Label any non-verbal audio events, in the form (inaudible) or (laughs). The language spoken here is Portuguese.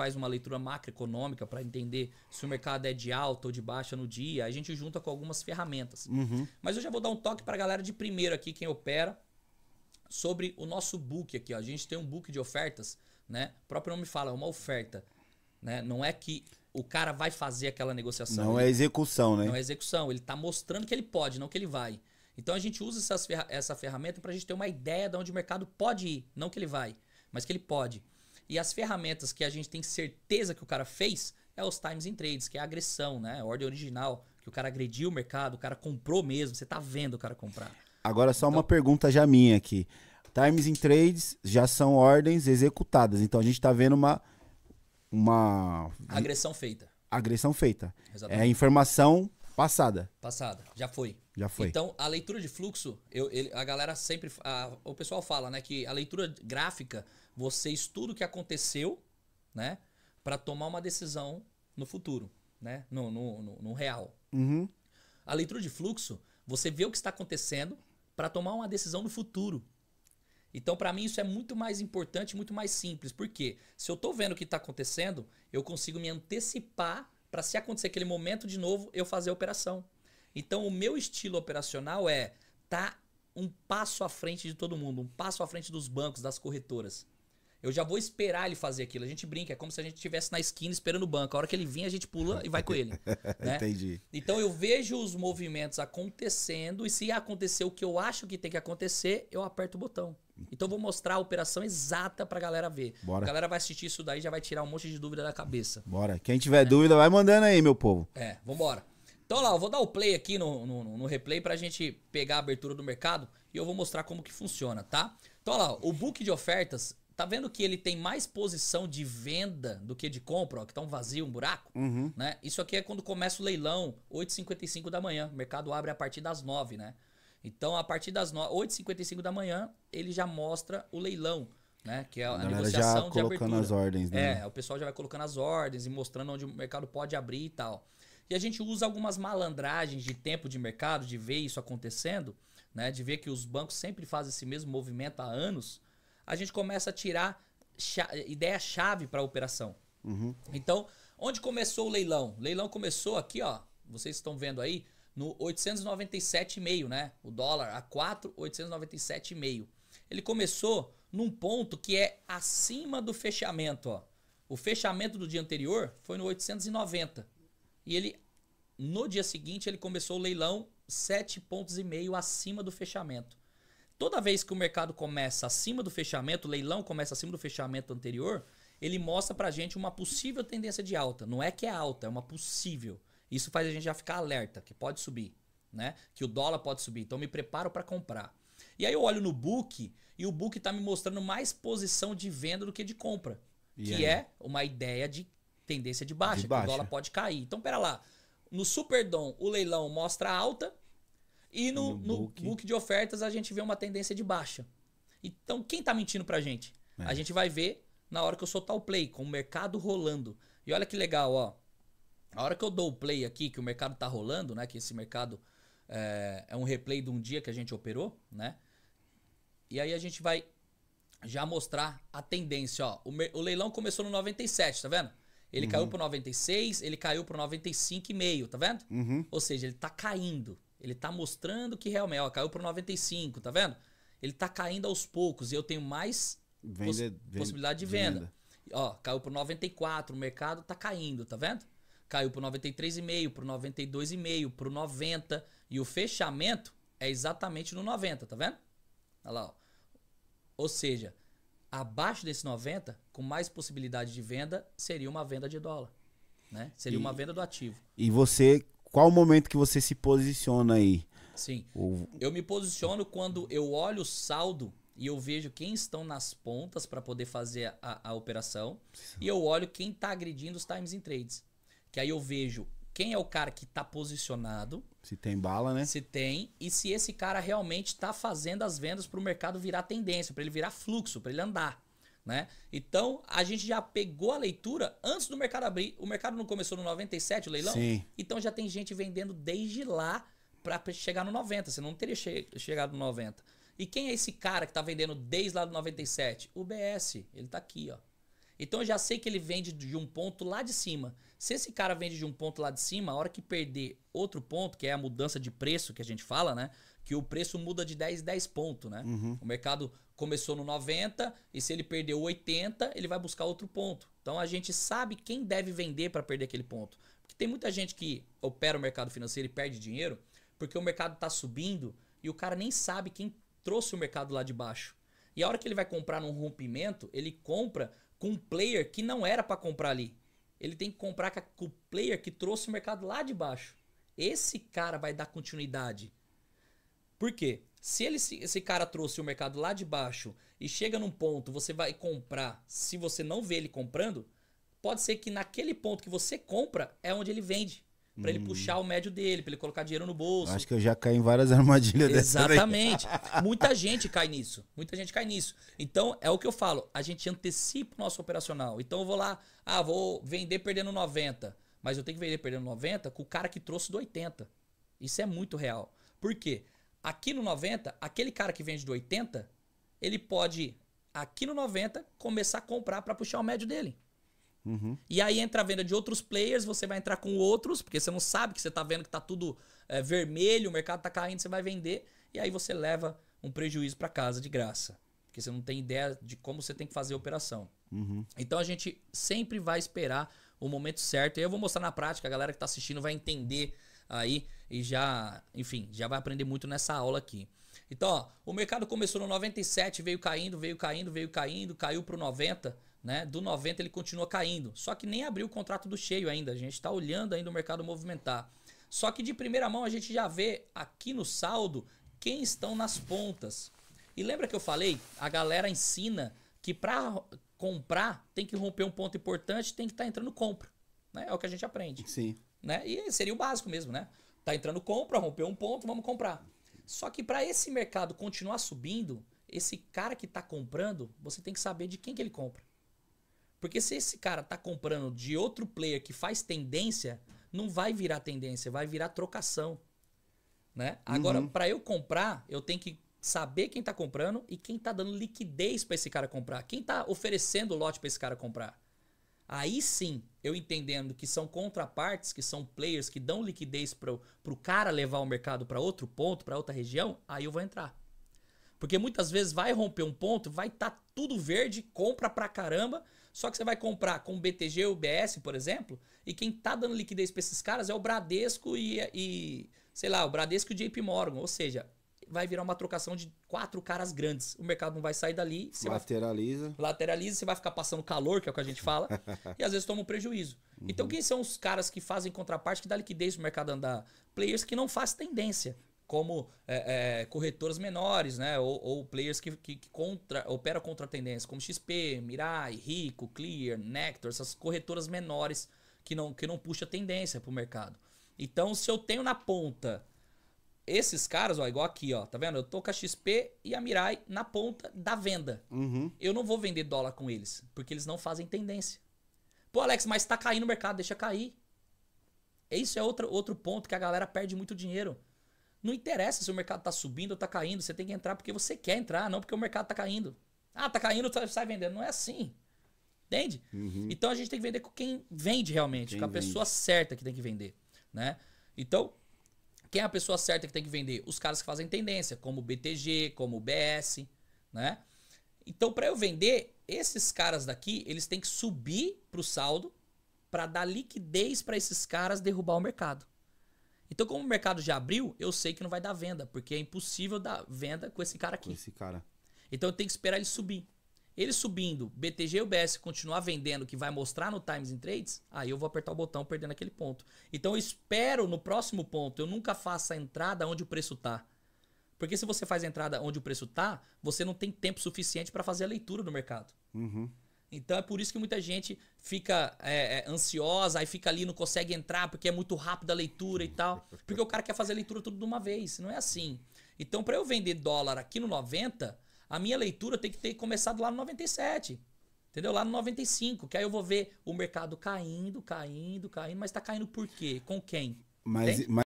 faz uma leitura macroeconômica para entender se o mercado é de alta ou de baixa no dia. A gente junta com algumas ferramentas. Uhum. Mas eu já vou dar um toque para a galera de primeiro aqui, quem opera, sobre o nosso book aqui. Ó. A gente tem um book de ofertas, né? O próprio nome fala, é uma oferta. Né? Não é que o cara vai fazer aquela negociação. Não é ele... é execução, né? Não é execução. Ele está mostrando que ele pode, não que ele vai. Então a gente usa essas ferra... essa ferramenta para a gente ter uma ideia de onde o mercado pode ir, não que ele vai, mas que ele pode. E as ferramentas que a gente tem certeza que o cara fez é os times in trades, que é a agressão, né? A ordem original, que o cara agrediu o mercado, o cara comprou mesmo, você tá vendo o cara comprar. Agora só então, uma pergunta já minha aqui. Times in trades já são ordens executadas, então a gente tá vendo uma uma agressão feita. Agressão feita. É Exatamente. É informação passada. Passada, já foi. Já foi. Então, a leitura de fluxo, eu, ele, a galera sempre. A, o pessoal fala, né, que a leitura gráfica, você estuda o que aconteceu, né, para tomar uma decisão no futuro, né, no, no, no, no real. Uhum. A leitura de fluxo, você vê o que está acontecendo para tomar uma decisão no futuro. Então, para mim, isso é muito mais importante, muito mais simples. porque Se eu estou vendo o que está acontecendo, eu consigo me antecipar para se acontecer aquele momento de novo, eu fazer a operação. Então o meu estilo operacional é tá um passo à frente de todo mundo, um passo à frente dos bancos, das corretoras. Eu já vou esperar ele fazer aquilo. A gente brinca, é como se a gente estivesse na esquina esperando o banco. A hora que ele vir, a gente pula e vai com ele. (laughs) né? Entendi. Então eu vejo os movimentos acontecendo e se acontecer o que eu acho que tem que acontecer, eu aperto o botão. Então eu vou mostrar a operação exata para a galera ver. Bora. A galera vai assistir isso daí já vai tirar um monte de dúvida da cabeça. Bora. Quem tiver é. dúvida, vai mandando aí, meu povo. É, vambora. Então lá, eu vou dar o play aqui no, no, no replay pra gente pegar a abertura do mercado e eu vou mostrar como que funciona, tá? Então lá, o book de ofertas, tá vendo que ele tem mais posição de venda do que de compra, ó, que tá um vazio, um buraco, uhum. né? Isso aqui é quando começa o leilão, 8h55 da manhã, o mercado abre a partir das 9, né? Então a partir das 8h55 da manhã, ele já mostra o leilão. Né? Que é a, a negociação já colocando abertura. as ordens, né? É, o pessoal já vai colocando as ordens e mostrando onde o mercado pode abrir e tal. E a gente usa algumas malandragens de tempo de mercado, de ver isso acontecendo, né? de ver que os bancos sempre fazem esse mesmo movimento há anos. A gente começa a tirar ideia-chave para a operação. Uhum. Então, onde começou o leilão? O leilão começou aqui, ó. Vocês estão vendo aí, no 897,5, né? O dólar a 4,897,5. Ele começou num ponto que é acima do fechamento, ó. O fechamento do dia anterior foi no 890. E ele, no dia seguinte, ele começou o leilão 7,5 pontos e meio acima do fechamento. Toda vez que o mercado começa acima do fechamento, o leilão começa acima do fechamento anterior, ele mostra pra gente uma possível tendência de alta. Não é que é alta, é uma possível. Isso faz a gente já ficar alerta que pode subir, né? Que o dólar pode subir. Então me preparo para comprar. E aí eu olho no book e o book está me mostrando mais posição de venda do que de compra, e que aí? é uma ideia de tendência de baixa, de baixa. que o dólar pode cair. Então, pera lá. No Superdom, o leilão mostra alta e no, no, no book. book. de ofertas a gente vê uma tendência de baixa. Então, quem tá mentindo pra gente? É. A gente vai ver na hora que eu soltar o play, com o mercado rolando. E olha que legal, ó. A hora que eu dou o play aqui, que o mercado tá rolando, né? Que esse mercado é, é um replay de um dia que a gente operou, né? E aí a gente vai já mostrar a tendência, ó. O, o leilão começou no 97, tá vendo? Ele uhum. caiu pro 96, ele caiu pro 95,5, tá vendo? Uhum. Ou seja, ele tá caindo. Ele tá mostrando que realmente, ó, caiu pro 95, tá vendo? Ele tá caindo aos poucos e eu tenho mais vende, poss possibilidade de venda. venda. Ó, caiu pro 94, o mercado tá caindo, tá vendo? Caiu pro 93,5, pro 92,5, pro 90 e o fechamento é exatamente no 90, tá vendo? Olha lá, ó. Ou seja, Abaixo desse 90, com mais possibilidade de venda, seria uma venda de dólar. Né? Seria e, uma venda do ativo. E você, qual o momento que você se posiciona aí? Sim. O... Eu me posiciono quando eu olho o saldo e eu vejo quem estão nas pontas para poder fazer a, a operação. Sim. E eu olho quem está agredindo os times em trades. Que aí eu vejo quem é o cara que está posicionado. Se tem bala, né? Se tem. E se esse cara realmente está fazendo as vendas para o mercado virar tendência, para ele virar fluxo, para ele andar. Né? Então, a gente já pegou a leitura antes do mercado abrir. O mercado não começou no 97, o leilão? Sim. Então já tem gente vendendo desde lá para chegar no 90. Você não teria che chegado no 90. E quem é esse cara que está vendendo desde lá do 97? O BS. Ele está aqui, ó. Então eu já sei que ele vende de um ponto lá de cima. Se esse cara vende de um ponto lá de cima, a hora que perder outro ponto, que é a mudança de preço que a gente fala, né? Que o preço muda de 10 10 pontos, né? Uhum. O mercado começou no 90 e se ele perdeu 80, ele vai buscar outro ponto. Então a gente sabe quem deve vender para perder aquele ponto. Porque tem muita gente que opera o mercado financeiro e perde dinheiro porque o mercado está subindo e o cara nem sabe quem trouxe o mercado lá de baixo. E a hora que ele vai comprar num rompimento, ele compra com um player que não era para comprar ali. Ele tem que comprar com o player que trouxe o mercado lá de baixo. Esse cara vai dar continuidade. Por quê? Se ele, esse cara trouxe o mercado lá de baixo e chega num ponto, você vai comprar, se você não vê ele comprando, pode ser que naquele ponto que você compra é onde ele vende para hum. ele puxar o médio dele, para ele colocar dinheiro no bolso. Acho que eu já caí em várias (laughs) armadilhas Exatamente. Muita gente cai nisso. Muita gente cai nisso. Então, é o que eu falo, a gente antecipa o nosso operacional. Então, eu vou lá, ah, vou vender perdendo 90, mas eu tenho que vender perdendo 90 com o cara que trouxe do 80. Isso é muito real. Por quê? Aqui no 90, aquele cara que vende do 80, ele pode aqui no 90 começar a comprar para puxar o médio dele. Uhum. E aí entra a venda de outros players, você vai entrar com outros, porque você não sabe que você está vendo que está tudo é, vermelho, o mercado está caindo, você vai vender, e aí você leva um prejuízo para casa de graça. Porque você não tem ideia de como você tem que fazer a operação. Uhum. Então a gente sempre vai esperar o momento certo. E eu vou mostrar na prática, a galera que está assistindo vai entender aí e já, enfim, já vai aprender muito nessa aula aqui. Então, ó, o mercado começou no 97, veio caindo, veio caindo, veio caindo, caiu para o 90. Né? Do 90 ele continua caindo. Só que nem abriu o contrato do cheio ainda. A gente está olhando ainda o mercado movimentar. Só que de primeira mão a gente já vê aqui no saldo quem estão nas pontas. E lembra que eu falei? A galera ensina que para comprar tem que romper um ponto importante, tem que estar tá entrando compra. Né? É o que a gente aprende. Sim. Né? E seria o básico mesmo, né? Tá entrando compra, rompeu um ponto, vamos comprar. Só que para esse mercado continuar subindo, esse cara que está comprando, você tem que saber de quem que ele compra. Porque se esse cara tá comprando de outro player que faz tendência, não vai virar tendência, vai virar trocação. Né? Agora, uhum. para eu comprar, eu tenho que saber quem tá comprando e quem tá dando liquidez para esse cara comprar, quem tá oferecendo lote para esse cara comprar. Aí sim, eu entendendo que são contrapartes, que são players que dão liquidez para o cara levar o mercado para outro ponto, para outra região, aí eu vou entrar. Porque muitas vezes vai romper um ponto, vai estar tá tudo verde, compra pra caramba, só que você vai comprar com o BTG ou UBS, por exemplo, e quem tá dando liquidez para esses caras é o Bradesco e, e, sei lá, o Bradesco e o JP Morgan. Ou seja, vai virar uma trocação de quatro caras grandes. O mercado não vai sair dali. Você lateraliza. Vai, lateraliza, você vai ficar passando calor, que é o que a gente fala, (laughs) e às vezes toma um prejuízo. Então, uhum. Então, quem são os caras que fazem contraparte, que dá liquidez pro mercado andar? Players que não fazem tendência como é, é, corretoras menores, né? Ou, ou players que, que, que contra, operam contra a tendência, como XP, Mirai, Rico, Clear, Nectar, essas corretoras menores que não, que não puxa tendência para o mercado. Então, se eu tenho na ponta esses caras, ó, igual aqui, ó, tá vendo? Eu tô com a XP e a Mirai na ponta da venda. Uhum. Eu não vou vender dólar com eles, porque eles não fazem tendência. Pô, Alex, mas tá caindo o mercado, deixa cair. Isso é outro, outro ponto que a galera perde muito dinheiro. Não interessa se o mercado está subindo ou está caindo. Você tem que entrar porque você quer entrar, não porque o mercado está caindo. Ah, está caindo, tá, sai vendendo. Não é assim. Entende? Uhum. Então a gente tem que vender com quem vende realmente, quem com a vende. pessoa certa que tem que vender. né? Então, quem é a pessoa certa que tem que vender? Os caras que fazem tendência, como o BTG, como o BS, né? Então, para eu vender, esses caras daqui, eles têm que subir para o saldo para dar liquidez para esses caras derrubar o mercado. Então, como o mercado já abriu, eu sei que não vai dar venda, porque é impossível dar venda com esse cara aqui. Com esse cara. Então, eu tenho que esperar ele subir. Ele subindo, BTG e UBS continuar vendendo, que vai mostrar no Times in Trades, aí eu vou apertar o botão perdendo aquele ponto. Então, eu espero no próximo ponto. Eu nunca faço a entrada onde o preço está. Porque se você faz a entrada onde o preço está, você não tem tempo suficiente para fazer a leitura do mercado. Uhum. Então é por isso que muita gente fica é, é, ansiosa, aí fica ali, não consegue entrar porque é muito rápido a leitura e tal. Porque o cara quer fazer a leitura tudo de uma vez. Não é assim. Então, para eu vender dólar aqui no 90, a minha leitura tem que ter começado lá no 97. Entendeu? Lá no 95, que aí eu vou ver o mercado caindo, caindo, caindo, caindo, mas tá caindo por quê? Com quem? Mas,